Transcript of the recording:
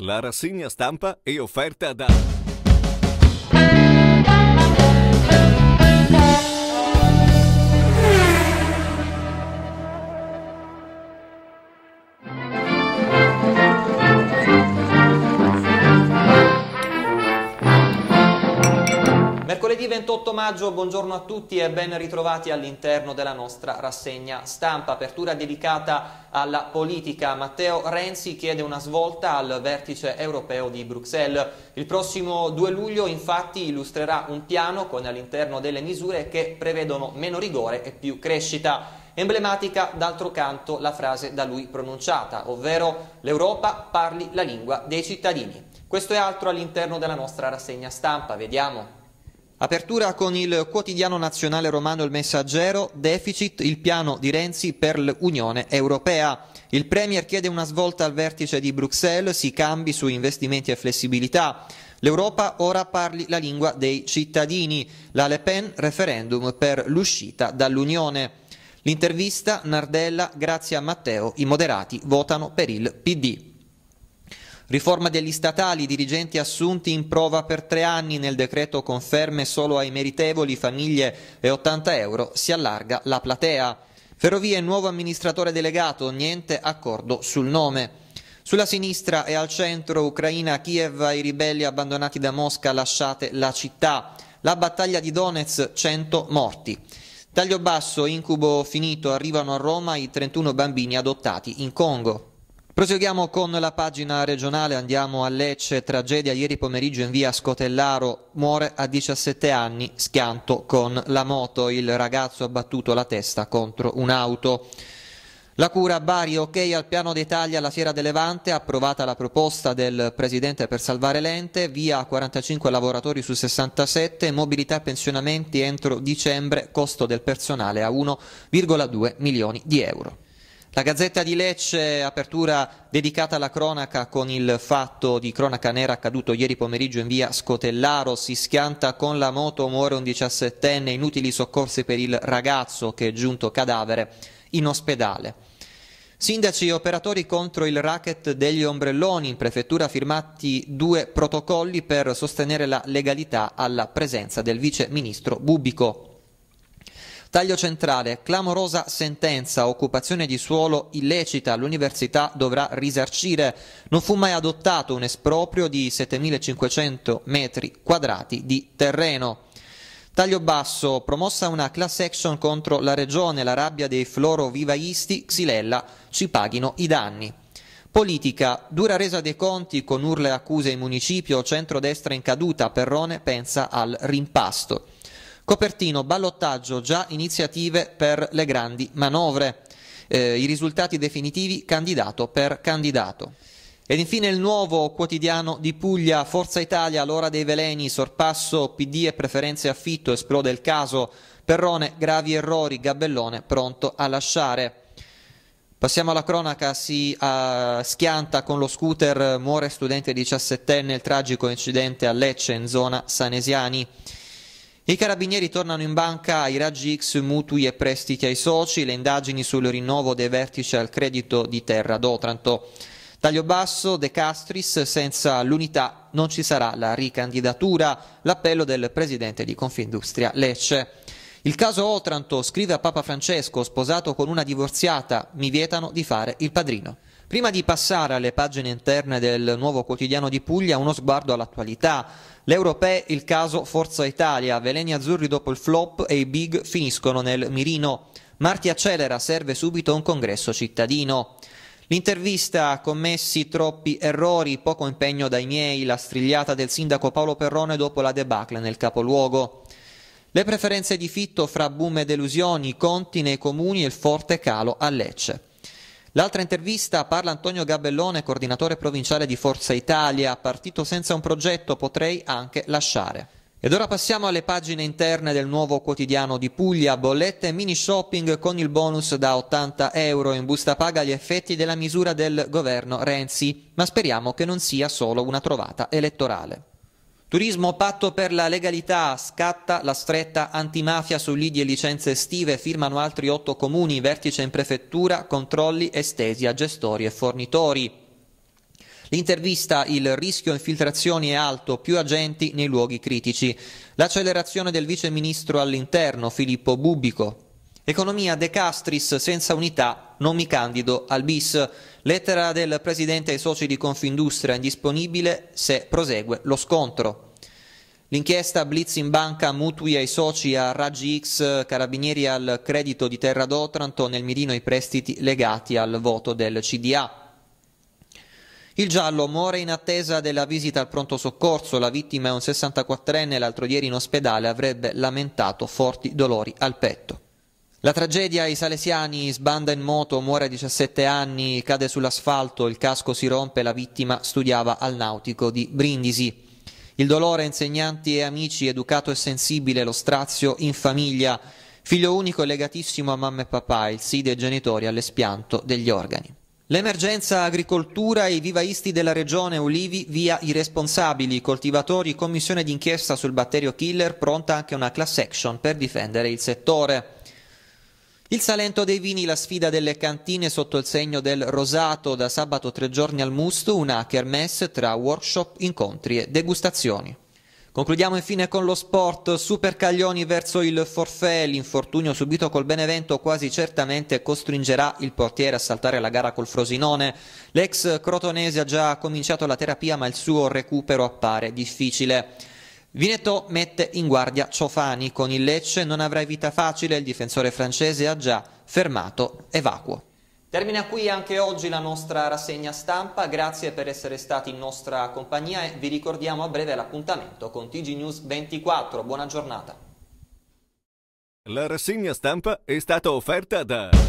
La rassegna stampa è offerta da... 28 maggio, buongiorno a tutti e ben ritrovati all'interno della nostra rassegna stampa. Apertura dedicata alla politica. Matteo Renzi chiede una svolta al vertice europeo di Bruxelles. Il prossimo 2 luglio infatti illustrerà un piano con all'interno delle misure che prevedono meno rigore e più crescita. Emblematica d'altro canto la frase da lui pronunciata, ovvero l'Europa parli la lingua dei cittadini. Questo è altro all'interno della nostra rassegna stampa. Vediamo. Apertura con il quotidiano nazionale romano Il Messaggero, deficit, il piano di Renzi per l'Unione Europea. Il Premier chiede una svolta al vertice di Bruxelles, si cambi su investimenti e flessibilità. L'Europa ora parli la lingua dei cittadini. La Le Pen referendum per l'uscita dall'Unione. L'intervista Nardella, grazie a Matteo, i moderati votano per il PD. Riforma degli statali, dirigenti assunti in prova per tre anni nel decreto conferme solo ai meritevoli, famiglie e 80 euro, si allarga la platea. Ferrovie, nuovo amministratore delegato, niente accordo sul nome. Sulla sinistra e al centro Ucraina, Kiev, i ribelli abbandonati da Mosca, lasciate la città. La battaglia di Donetsk, 100 morti. Taglio basso, incubo finito, arrivano a Roma i 31 bambini adottati in Congo. Proseguiamo con la pagina regionale, andiamo a Lecce, tragedia ieri pomeriggio in via Scotellaro, muore a 17 anni, schianto con la moto, il ragazzo ha battuto la testa contro un'auto. La cura a Bari, ok al piano d'Italia tagli alla Fiera del Levante, approvata la proposta del Presidente per salvare l'ente, via 45 lavoratori su 67, mobilità e pensionamenti entro dicembre, costo del personale a 1,2 milioni di euro. La Gazzetta di Lecce, apertura dedicata alla cronaca con il fatto di cronaca nera accaduto ieri pomeriggio in via Scotellaro, si schianta con la moto, muore un diciassettenne, inutili soccorsi per il ragazzo che è giunto cadavere in ospedale. Sindaci e operatori contro il racket degli ombrelloni, in prefettura firmati due protocolli per sostenere la legalità alla presenza del vice ministro Bubico. Taglio centrale, clamorosa sentenza, occupazione di suolo illecita, l'università dovrà risarcire. Non fu mai adottato un esproprio di 7.500 metri quadrati di terreno. Taglio basso, promossa una class action contro la regione, la rabbia dei floro vivaisti, Xilella, ci paghino i danni. Politica, dura resa dei conti con urle accuse in municipio, centrodestra in caduta, Perrone pensa al rimpasto. Copertino, ballottaggio, già iniziative per le grandi manovre. Eh, I risultati definitivi candidato per candidato. Ed infine il nuovo quotidiano di Puglia, Forza Italia, l'ora dei veleni, sorpasso PD e preferenze affitto, esplode il caso, Perrone, gravi errori, Gabellone pronto a lasciare. Passiamo alla cronaca, si uh, schianta con lo scooter, muore studente 17enne, il tragico incidente a Lecce in zona Sanesiani. I carabinieri tornano in banca ai raggi X, mutui e prestiti ai soci, le indagini sul rinnovo dei vertici al credito di terra d'Otranto. Taglio basso, De Castris, senza l'unità non ci sarà la ricandidatura, l'appello del presidente di Confindustria Lecce. Il caso Otranto, scrive a Papa Francesco, sposato con una divorziata, mi vietano di fare il padrino. Prima di passare alle pagine interne del nuovo quotidiano di Puglia, uno sguardo all'attualità. L'Europeo, il caso Forza Italia, veleni azzurri dopo il flop e i big finiscono nel mirino. Marti accelera, serve subito un congresso cittadino. L'intervista commessi troppi errori, poco impegno dai miei, la strigliata del sindaco Paolo Perrone dopo la debacle nel capoluogo. Le preferenze di Fitto fra boom e delusioni, conti nei comuni e il forte calo a Lecce. L'altra intervista parla Antonio Gabellone, coordinatore provinciale di Forza Italia, partito senza un progetto potrei anche lasciare. Ed ora passiamo alle pagine interne del nuovo quotidiano di Puglia, bollette mini shopping con il bonus da 80 euro in busta paga gli effetti della misura del governo Renzi, ma speriamo che non sia solo una trovata elettorale. Turismo patto per la legalità, scatta la stretta antimafia su lidi e licenze estive, firmano altri otto comuni, vertice in prefettura, controlli estesi a gestori e fornitori. L'intervista Il rischio infiltrazioni è alto, più agenti nei luoghi critici. L'accelerazione del viceministro all'interno Filippo Bubico, Economia De Castris senza unità, non mi candido al BIS. Lettera del Presidente ai soci di Confindustria indisponibile se prosegue lo scontro. L'inchiesta Blitz in banca, mutui ai soci a Raggi X, carabinieri al credito di Terra d'Otranto, nel mirino i prestiti legati al voto del CDA. Il giallo muore in attesa della visita al pronto soccorso, la vittima è un 64enne, l'altro ieri in ospedale avrebbe lamentato forti dolori al petto. La tragedia ai salesiani sbanda in moto, muore a 17 anni, cade sull'asfalto, il casco si rompe, la vittima studiava al nautico di Brindisi. Il dolore insegnanti e amici, educato e sensibile, lo strazio in famiglia, figlio unico e legatissimo a mamma e papà, il sì dei genitori all'espianto degli organi. L'emergenza agricoltura e i vivaisti della regione Ulivi via i responsabili, coltivatori, commissione d'inchiesta sul batterio killer, pronta anche una class action per difendere il settore. Il Salento dei Vini, la sfida delle cantine sotto il segno del rosato, da sabato tre giorni al Musto, una kermesse tra workshop, incontri e degustazioni. Concludiamo infine con lo sport, Super Caglioni verso il forfè, l'infortunio subito col Benevento quasi certamente costringerà il portiere a saltare la gara col Frosinone, l'ex crotonese ha già cominciato la terapia ma il suo recupero appare difficile. Vineto mette in guardia Ciofani, con il Lecce non avrai vita facile, il difensore francese ha già fermato evacuo. Termina qui anche oggi la nostra rassegna stampa, grazie per essere stati in nostra compagnia e vi ricordiamo a breve l'appuntamento con TG News 24, buona giornata. La rassegna stampa è stata offerta da...